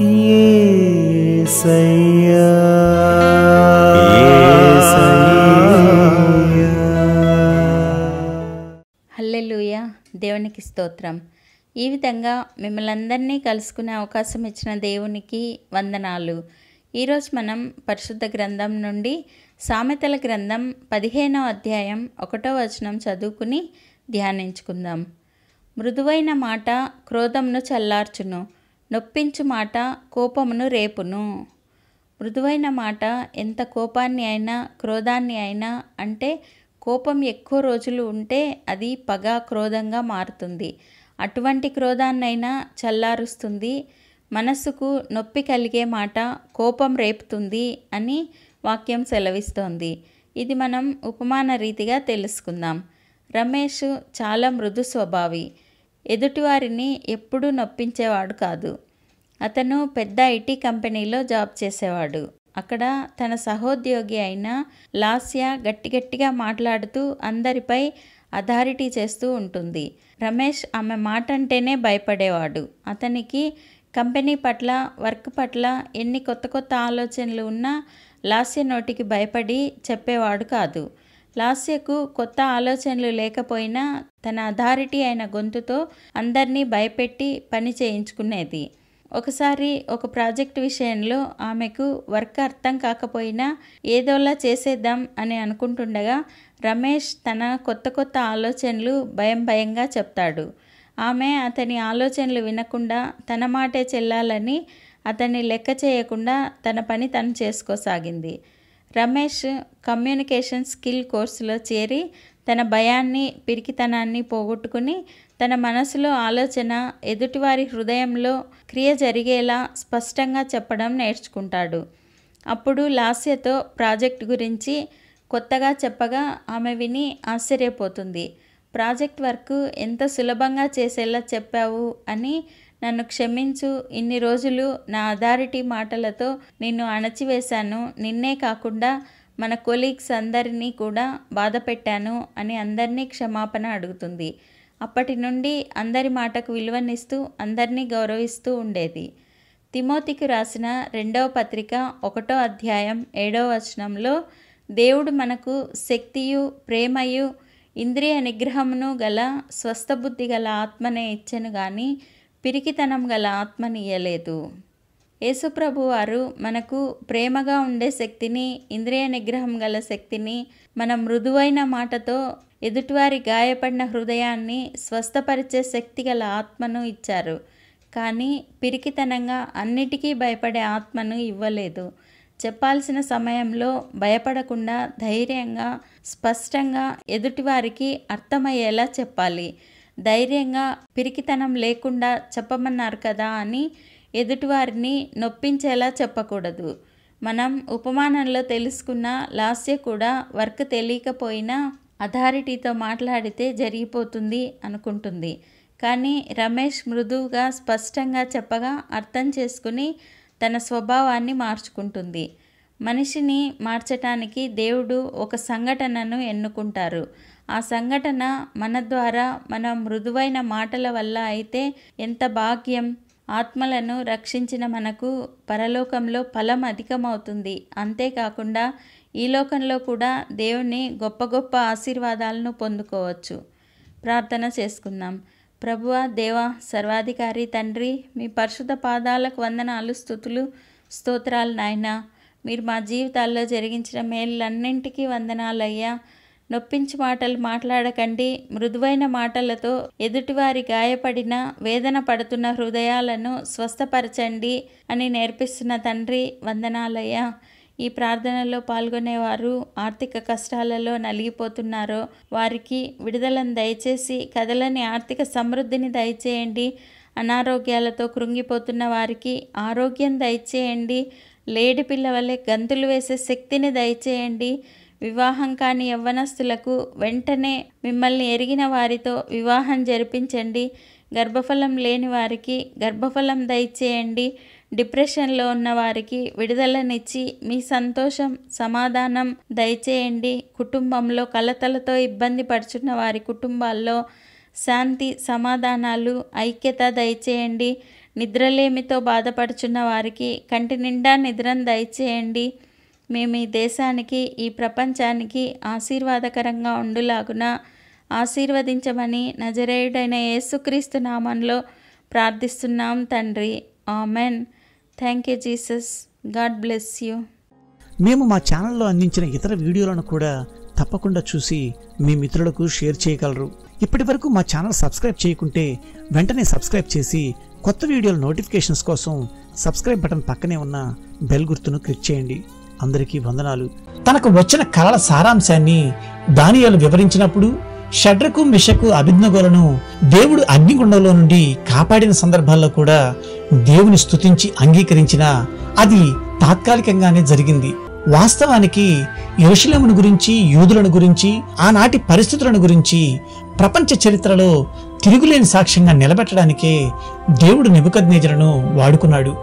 హల్లెలూయ దేవునికి స్తోత్రం ఈ విధంగా మిమ్మల్ని అందరినీ కలుసుకునే అవకాశం ఇచ్చిన దేవునికి వందనాలు ఈరోజు మనం పరిశుద్ధ గ్రంథం నుండి సామెతల గ్రంథం పదిహేనో అధ్యాయం ఒకటో వచనం చదువుకుని ధ్యానించుకుందాం మృదువైన మాట క్రోధంను చల్లార్చును నొప్పించు మాట కోపమును రేపును మృదువైన మాట ఎంత కోపాన్ని అయినా క్రోధాన్ని అయినా అంటే కోపం ఎక్కువ రోజులు ఉంటే అది పగ క్రోధంగా మారుతుంది అటువంటి క్రోధాన్నైనా చల్లారుస్తుంది మనస్సుకు నొప్పి కలిగే మాట కోపం రేపుతుంది అని వాక్యం సెలవిస్తోంది ఇది మనం ఉపమాన రీతిగా తెలుసుకుందాం రమేష్ చాలా మృదు స్వభావి ఎదుటివారిని ఎప్పుడూ నొప్పించేవాడు కాదు అతను పెద్ద ఐటీ కంపెనీలో జాబ్ చేసేవాడు అక్కడ తన సహోద్యోగి అయిన లాస్య గట్టిగట్టిగా మాట్లాడుతూ అందరిపై అథారిటీ చేస్తూ ఉంటుంది రమేష్ ఆమె మాట అంటేనే భయపడేవాడు అతనికి కంపెనీ పట్ల వర్క్ పట్ల ఎన్ని కొత్త కొత్త ఆలోచనలు ఉన్నా లాస్య నోటికి భయపడి చెప్పేవాడు కాదు లాస్యకు కొత్త ఆలోచనలు లేకపోయినా తన అథారిటీ అయిన గొంతుతో అందరినీ భయపెట్టి పని చేయించుకునేది ఒకసారి ఒక ప్రాజెక్ట్ విషయంలో ఆమెకు వర్క్ అర్థం కాకపోయినా ఏదోలా చేసేద్దాం అని అనుకుంటుండగా రమేష్ తన కొత్త కొత్త ఆలోచనలు భయం భయంగా చెప్తాడు ఆమె అతని ఆలోచనలు వినకుండా తన మాటే చెల్లాలని అతన్ని లెక్క చేయకుండా తన పని తను చేసుకోసాగింది రమేష్ కమ్యూనికేషన్ స్కిల్ కోర్సులో చేరి తన భయాన్ని పిరికితనాన్ని పోగొట్టుకుని తన మనసులో ఆలోచన ఎదుటివారి హృదయంలో క్రియ జరిగేలా స్పష్టంగా చెప్పడం నేర్చుకుంటాడు అప్పుడు లాస్యతో ప్రాజెక్ట్ గురించి కొత్తగా చెప్పగా ఆమె విని ఆశ్చర్యపోతుంది ప్రాజెక్ట్ వర్క్ ఎంత సులభంగా చేసేలా చెప్పావు అని నన్ను క్షమించు ఇన్ని రోజులు నా అథారిటీ మాటలతో నిన్ను అణచివేశాను నిన్నే కాకుండా మన కొలీగ్స్ అందరినీ కూడా బాధ పెట్టాను అని అందరినీ క్షమాపణ అడుగుతుంది అప్పటి నుండి అందరి మాటకు విలువనిస్తూ అందరినీ గౌరవిస్తూ ఉండేది తిమోతికి రాసిన రెండవ పత్రిక ఒకటో అధ్యాయం ఏడవ వచనంలో దేవుడు మనకు శక్తియు ప్రేమయు ఇంద్రియ నిగ్రహమును గల స్వస్థబుద్ధి గల ఆత్మనే ఇచ్చెను కానీ పిరికితనం గల ఆత్మనీయలేదు యేసుప్రభు వారు మనకు ప్రేమగా ఉండే శక్తిని ఇంద్రియ నిగ్రహం గల శక్తిని మన మృదువైన మాటతో ఎదుటివారి గాయపడిన హృదయాన్ని స్వస్థపరిచే శక్తి గల ఆత్మను ఇచ్చారు కానీ పిరికితనంగా అన్నిటికీ భయపడే ఆత్మను ఇవ్వలేదు చెప్పాల్సిన సమయంలో భయపడకుండా ధైర్యంగా స్పష్టంగా ఎదుటివారికి అర్థమయ్యేలా చెప్పాలి ధైర్యంగా పిరికితనం లేకుండా చెప్పమన్నారు కదా అని ఎదుటివారిని నొప్పించేలా చెప్పకూడదు మనం ఉపమానంలో తెలుసుకున్న లాస్య కూడా వర్క్ తెలియకపోయినా అథారిటీతో మాట్లాడితే జరిగిపోతుంది అనుకుంటుంది కానీ రమేష్ మృదువుగా స్పష్టంగా చెప్పగా అర్థం చేసుకుని తన స్వభావాన్ని మార్చుకుంటుంది మనిషిని మార్చటానికి దేవుడు ఒక సంఘటనను ఎన్నుకుంటారు ఆ సంఘటన మన ద్వారా మన మృదువైన మాటల వల్ల అయితే ఎంత భాగ్యం ఆత్మలను రక్షించిన మనకు పరలోకంలో ఫలం అధికమవుతుంది అంతేకాకుండా ఈ లోకంలో కూడా దేవుని గొప్ప గొప్ప ఆశీర్వాదాలను పొందుకోవచ్చు ప్రార్థన చేసుకుందాం ప్రభువ దేవ సర్వాధికారి తండ్రి మీ పరిశుద్ధ పాదాలకు వందనాలు స్థుతులు స్తోత్రాలు నాయన మీరు మా జీవితాల్లో జరిగించిన మేళ్ళన్నింటికీ వందనాలయ్యా నొప్పించి మాటలు మాట్లాడకండి మృదువైన మాటలతో ఎదుటివారి గాయపడిన వేదన పడుతున్న హృదయాలను స్వస్థపరచండి అని నేర్పిస్తున్న తండ్రి వందనాలయ్య ఈ ప్రార్థనలో పాల్గొనేవారు ఆర్థిక కష్టాలలో నలిగిపోతున్నారో వారికి విడుదలను దయచేసి కదలని ఆర్థిక సమృద్ధిని దయచేయండి అనారోగ్యాలతో కృంగిపోతున్న వారికి ఆరోగ్యం దయచేయండి లేడి పిల్ల వల్లే గంతులు వేసే శక్తిని దయచేయండి వివాహం కాని యవ్వనస్తులకు వెంటనే మిమ్మల్ని ఎరిగిన వారితో వివాహం జరిపించండి గర్భఫలం లేని వారికి గర్భఫలం దయచేయండి డిప్రెషన్లో ఉన్న వారికి విడుదలనిచ్చి మీ సంతోషం సమాధానం దయచేయండి కుటుంబంలో కలతలతో ఇబ్బంది పడుచున్న వారి కుటుంబాల్లో శాంతి సమాధానాలు ఐక్యత దయచేయండి నిద్రలేమితో బాధపడుచున్న వారికి కంటి నిండా నిద్రను దయచేయండి మేము ఈ దేశానికి ఈ ప్రపంచానికి ఆశీర్వాదకరంగా ఉండులాగున ఆశీర్వదించమని నజరేయుడైన యేసుక్రీస్తు నామంలో ప్రార్థిస్తున్నాం తండ్రి amen thank you Jesus God bless you మేము మా ఛానల్లో అందించిన ఇతర వీడియోలను కూడా తప్పకుండా చూసి మీ మిత్రులకు షేర్ చేయగలరు ఇప్పటి వరకు మా ఛానల్ సబ్స్క్రైబ్ చేయకుంటే వెంటనే సబ్స్క్రైబ్ చేసి కొత్త వీడియోల నోటిఫికేషన్స్ కోసం సబ్స్క్రైబ్ బటన్ పక్కనే ఉన్న బెల్ గుర్తును క్లిక్ చేయండి అందరికీ వందనాలు తనకు వచ్చిన కళల సారాంశాన్ని దానియాలు వివరించినప్పుడు షడ్రకు మిషకు అభిజ్ఞగోలను దేవుడు అగ్నిగుండంలో నుండి కాపాడిన సందర్భాల్లో కూడా దేవుని స్థుతించి అంగీకరించిన అది తాత్కాలికంగానే జరిగింది వాస్తవానికి యోషిలమును గురించి యూదులను గురించి ఆనాటి పరిస్థితులను గురించి ప్రపంచ చరిత్రలో తిరుగులేని సాక్ష్యంగా నిలబెట్టడానికే దేవుడు నిబుకజ్ఞేజులను వాడుకున్నాడు